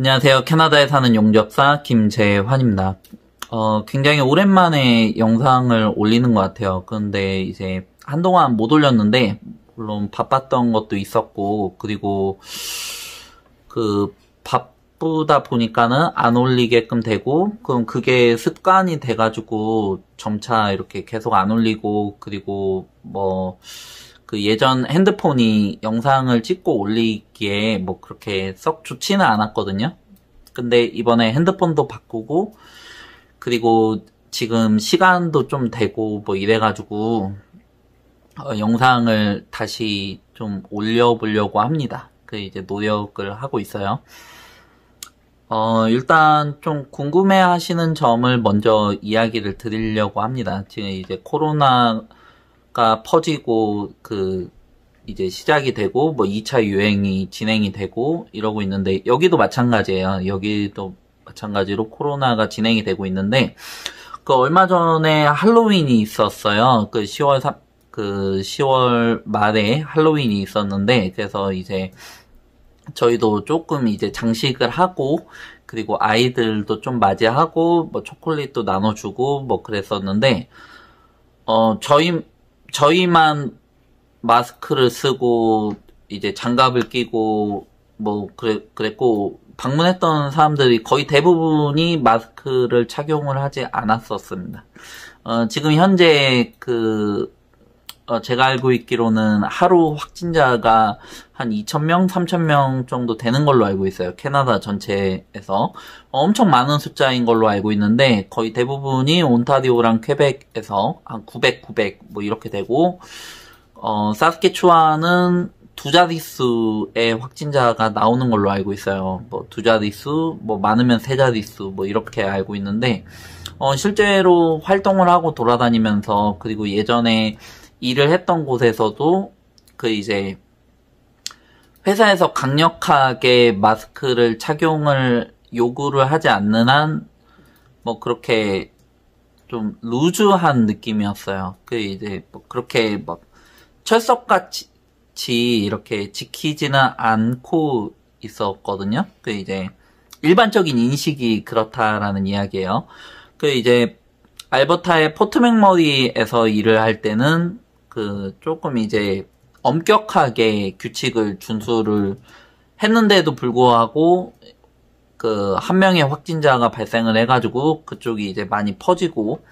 안녕하세요. 캐나다에 사는 용접사 김재환입니다. 어, 굉장히 오랜만에 영상을 올리는 것 같아요. 근데 이제 한동안 못 올렸는데, 물론 바빴던 것도 있었고, 그리고 그 바쁘다 보니까는 안 올리게끔 되고, 그럼 그게 습관이 돼가지고 점차 이렇게 계속 안 올리고, 그리고 뭐, 그 예전 핸드폰이 영상을 찍고 올리기에 뭐 그렇게 썩 좋지는 않았거든요. 근데 이번에 핸드폰도 바꾸고 그리고 지금 시간도 좀 되고 뭐 이래가지고 어, 영상을 다시 좀 올려보려고 합니다. 그 이제 노력을 하고 있어요. 어, 일단 좀 궁금해 하시는 점을 먼저 이야기를 드리려고 합니다. 지금 이제 코로나 가 퍼지고 그 이제 시작이 되고 뭐 2차 유행이 진행이 되고 이러고 있는데 여기도 마찬가지예요. 여기도 마찬가지로 코로나가 진행이 되고 있는데 그 얼마 전에 할로윈이 있었어요. 그 10월 3, 그 10월 말에 할로윈이 있었는데 그래서 이제 저희도 조금 이제 장식을 하고 그리고 아이들도 좀 맞이하고 뭐 초콜릿도 나눠주고 뭐 그랬었는데 어 저희 저희만 마스크를 쓰고 이제 장갑을 끼고 뭐 그래, 그랬고 방문했던 사람들이 거의 대부분이 마스크를 착용을 하지 않았었습니다. 어, 지금 현재 그 어, 제가 알고 있기로는 하루 확진자가 한 2,000명, 3,000명 정도 되는 걸로 알고 있어요. 캐나다 전체에서. 엄청 많은 숫자인 걸로 알고 있는데, 거의 대부분이 온타디오랑 퀘벡에서 한 900, 900, 뭐 이렇게 되고, 어, 사스케추아는 두 자릿수의 확진자가 나오는 걸로 알고 있어요. 뭐 두 자릿수, 뭐 많으면 세 자릿수, 뭐 이렇게 알고 있는데, 어, 실제로 활동을 하고 돌아다니면서, 그리고 예전에 일을 했던 곳에서도 그 이제 회사에서 강력하게 마스크를 착용을 요구를 하지 않는 한 뭐 그렇게 좀 루즈한 느낌이었어요. 그 이제 뭐 그렇게 막 철석같이 이렇게 지키지는 않고 있었거든요. 그 이제 일반적인 인식이 그렇다라는 이야기예요. 그 이제 알버타의 포트맥머리에서 일을 할 때는 그 조금 이제 엄격하게 규칙을 준수를 했는데도 불구하고 그 한 명의 확진자가 발생을 해가지고 그쪽이 이제 많이 퍼지고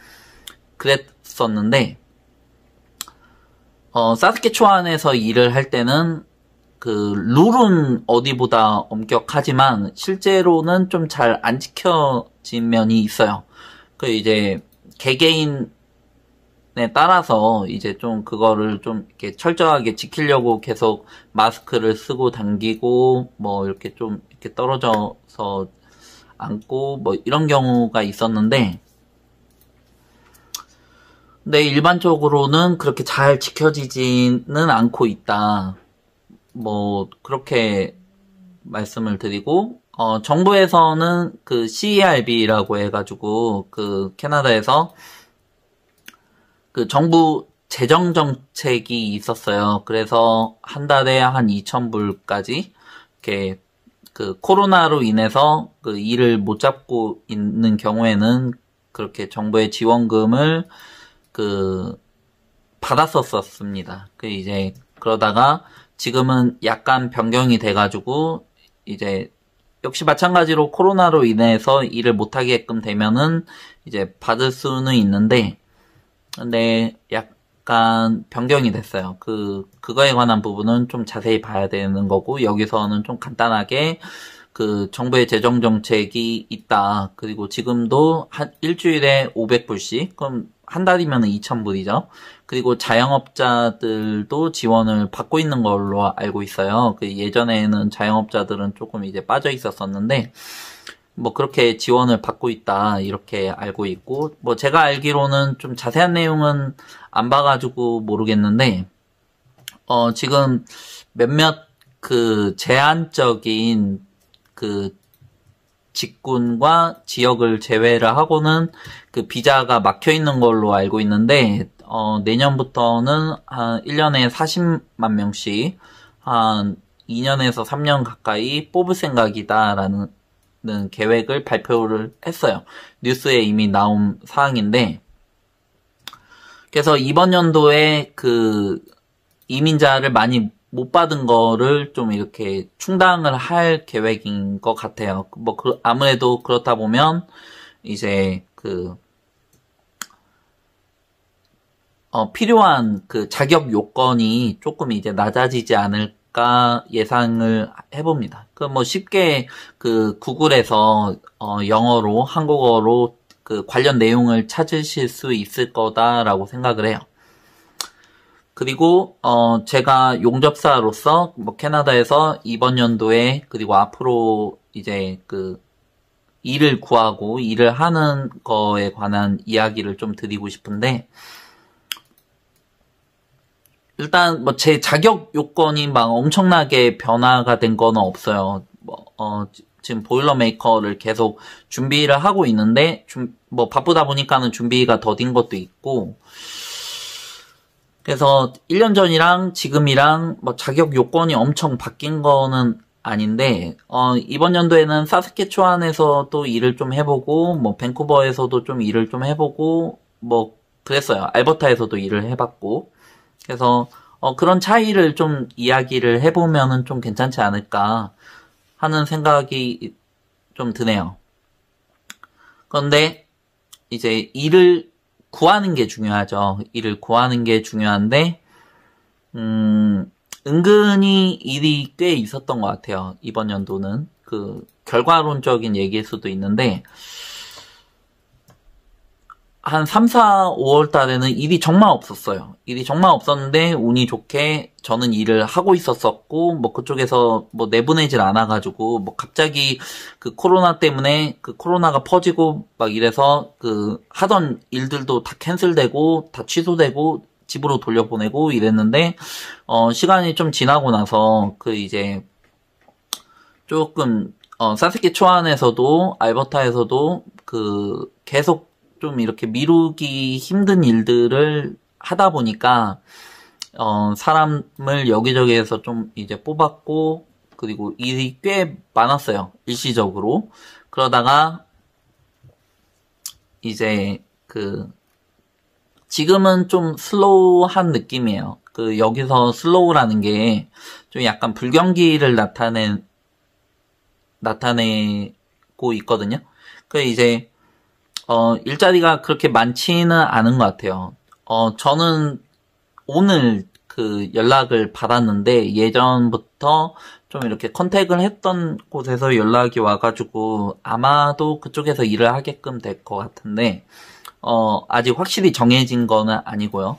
그랬었는데 어 사스케초안에서 일을 할 때는 그 룰은 어디보다 엄격하지만 실제로는 좀 잘 안 지켜진 면이 있어요. 그 이제 개개인 네, 따라서 이제 좀 그거를 좀 이렇게 철저하게 지키려고 계속 마스크를 쓰고 당기고 뭐 이렇게 좀 이렇게 떨어져서 안고 뭐 이런 경우가 있었는데 근데 일반적으로는 그렇게 잘 지켜지지는 않고 있다. 뭐 그렇게 말씀을 드리고 어 정부에서는 그 CERB라고 해가지고 그 캐나다에서 그 정부 재정 정책이 있었어요. 그래서 한 달에 한2천불까지 이렇게 그 코로나로 인해서 그 일을 못 잡고 있는 경우에는 그렇게 정부의 지원금을 그 받았었었습니다. 그 이제 그러다가 지금은 약간 변경이 돼가지고 이제 역시 마찬가지로 코로나로 인해서 일을 못하게끔 되면은 이제 받을 수는 있는데 근데 약간 변경이 됐어요. 그, 그거에 관한 부분은 좀 자세히 봐야 되는 거고, 여기서는 좀 간단하게 그 정부의 재정 정책이 있다. 그리고 지금도 한 일주일에 500불씩, 그럼 한 달이면 2,000불이죠. 그리고 자영업자들도 지원을 받고 있는 걸로 알고 있어요. 그 예전에는 자영업자들은 조금 이제 빠져 있었었는데, 뭐 그렇게 지원을 받고 있다 이렇게 알고 있고 뭐 제가 알기로는 좀 자세한 내용은 안 봐가지고 모르겠는데 어 지금 몇몇 그 제한적인 그 직군과 지역을 제외를 하고는 그 비자가 막혀 있는 걸로 알고 있는데 어 내년부터는 한 1년에 40만 명씩 한 2년에서 3년 가까이 뽑을 생각이다라는 는 계획을 발표를 했어요. 뉴스에 이미 나온 사항인데, 그래서 이번 연도에 그 이민자를 많이 못 받은 거를 좀 이렇게 충당을 할 계획인 것 같아요. 뭐, 그 아무래도 그렇다 보면, 이제 그, 어, 필요한 그 자격 요건이 조금 이제 낮아지지 않을 까 않을까 예상을 해봅니다. 그뭐 쉽게 그 구글에서 어 영어로 한국어로 그 관련 내용을 찾으실 수 있을 거다라고 생각을 해요. 그리고 어 제가 용접사로서 뭐 캐나다에서 이번 연도에 그리고 앞으로 이제 그 일을 구하고 일을 하는 거에 관한 이야기를 좀 드리고 싶은데 일단 뭐 제 자격 요건이 막 엄청나게 변화가 된 건 없어요. 뭐, 어, 지금 보일러 메이커를 계속 준비를 하고 있는데 좀뭐 바쁘다 보니까는 준비가 더딘 것도 있고 그래서 1년 전이랑 지금이랑 뭐 자격 요건이 엄청 바뀐 거는 아닌데 어, 이번 연도에는 사스케초안에서도 일을 좀 해보고 뭐 밴쿠버에서도 좀 일을 좀 해보고 뭐 그랬어요 알버타에서도 일을 해봤고 그래서 어, 그런 차이를 좀 이야기를 해보면은 좀 괜찮지 않을까 하는 생각이 좀 드네요. 그런데 이제 일을 구하는 게 중요하죠. 일을 구하는 게 중요한데, 음, 은근히 일이 꽤 있었던 것 같아요. 이번 연도는. 그, 결과론적인 얘기일 수도 있는데, 한 3, 4, 5월 달에는 일이 정말 없었어요. 일이 정말 없었는데 운이 좋게 저는 일을 하고 있었었고 뭐 그쪽에서 뭐 내보내질 않아 가지고 뭐 갑자기 그 코로나 때문에 그 코로나가 퍼지고 막 이래서 그 하던 일들도 다 캔슬되고 다 취소되고 집으로 돌려보내고 이랬는데 어 시간이 좀 지나고 나서 그 이제 조금 어사스케 초안에서도 알버타에서도 그 계속 좀 이렇게 미루기 힘든 일들을 하다 보니까 어, 사람을 여기저기에서 좀 이제 뽑았고 그리고 일이 꽤 많았어요 일시적으로 그러다가 이제 그 지금은 좀 슬로우한 느낌이에요. 그 여기서 슬로우라는 게 좀 약간 불경기를 나타내 나타내고 있거든요. 그 이제 어, 일자리가 그렇게 많지는 않은 것 같아요. 어, 저는 오늘 그 연락을 받았는데 예전부터 좀 이렇게 컨택을 했던 곳에서 연락이 와가지고 아마도 그쪽에서 일을 하게끔 될 것 같은데 어, 아직 확실히 정해진 거는 아니고요.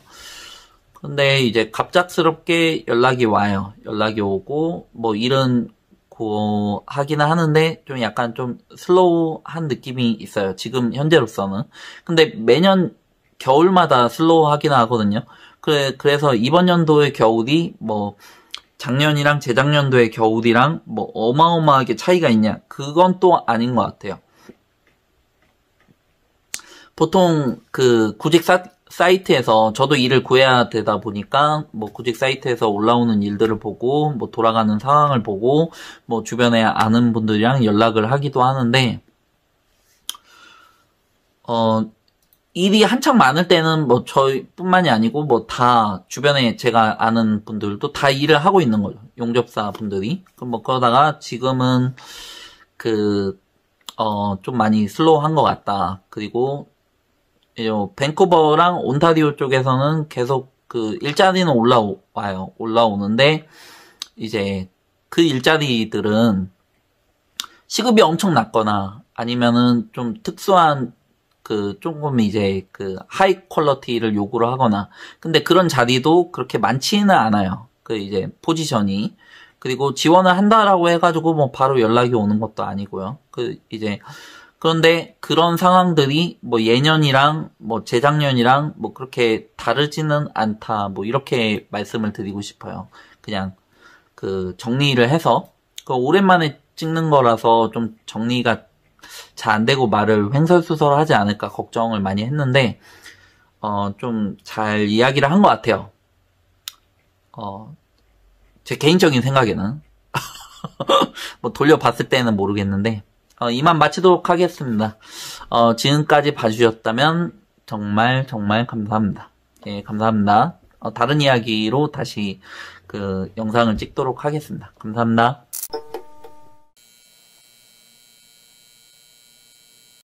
근데 이제 갑작스럽게 연락이 와요. 연락이 오고 뭐 일은 고, 어, 하기는 하는데 좀 약간 좀 슬로우한 느낌이 있어요. 지금 현재로서는. 근데 매년 겨울마다 슬로우하기는 하거든요. 그래, 그래서 이번 연도의 겨울이 뭐 작년이랑 재작년도의 겨울이랑 뭐 어마어마하게 차이가 있냐? 그건 또 아닌 것 같아요. 보통 그 구직 사, 사이트에서 저도 일을 구해야 되다 보니까 뭐 구직 사이트에서 올라오는 일들을 보고 뭐 돌아가는 상황을 보고 뭐 주변에 아는 분들이랑 연락을 하기도 하는데 어 일이 한창 많을 때는 뭐 저뿐만이 아니고 뭐 다 주변에 제가 아는 분들도 다 일을 하고 있는 거죠 용접사 분들이 그럼 뭐 그러다가 지금은 그 어 좀 많이 슬로우한 것 같다 그리고 벤쿠버랑 온타리오 쪽에서는 계속 그 일자리는 올라와요. 올라오는데 이제 그 일자리들은 시급이 엄청 낮거나 아니면은 좀 특수한 그 조금 이제 그 하이 퀄러티를 요구를 하거나 근데 그런 자리도 그렇게 많지는 않아요. 그 이제 포지션이 그리고 지원을 한다라고 해가지고 뭐 바로 연락이 오는 것도 아니고요. 그 이제 그런데 그런 상황들이 뭐 예년이랑 뭐 재작년이랑 뭐 그렇게 다르지는 않다. 뭐 이렇게 말씀을 드리고 싶어요. 그냥 그 정리를 해서 그 오랜만에 찍는 거라서 좀 정리가 잘 안 되고 말을 횡설수설하지 않을까 걱정을 많이 했는데 어좀잘 이야기를 한 것 같아요. 어제 개인적인 생각에는 뭐 돌려봤을 때는 모르겠는데 어, 이만 마치도록 하겠습니다. 어, 지금까지 봐주셨다면 정말 정말 감사합니다. 예, 감사합니다. 어, 다른 이야기로 다시 그 영상을 찍도록 하겠습니다. 감사합니다.